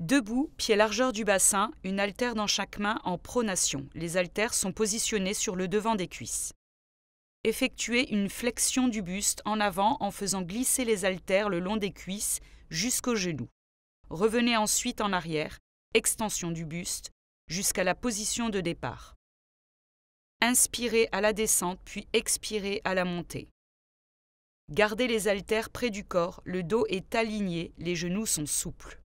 Debout, pied largeur du bassin, une haltère dans chaque main en pronation. Les haltères sont positionnés sur le devant des cuisses. Effectuez une flexion du buste en avant en faisant glisser les haltères le long des cuisses jusqu'aux genoux. Revenez ensuite en arrière, extension du buste, jusqu'à la position de départ. Inspirez à la descente puis expirez à la montée. Gardez les haltères près du corps, le dos est aligné, les genoux sont souples.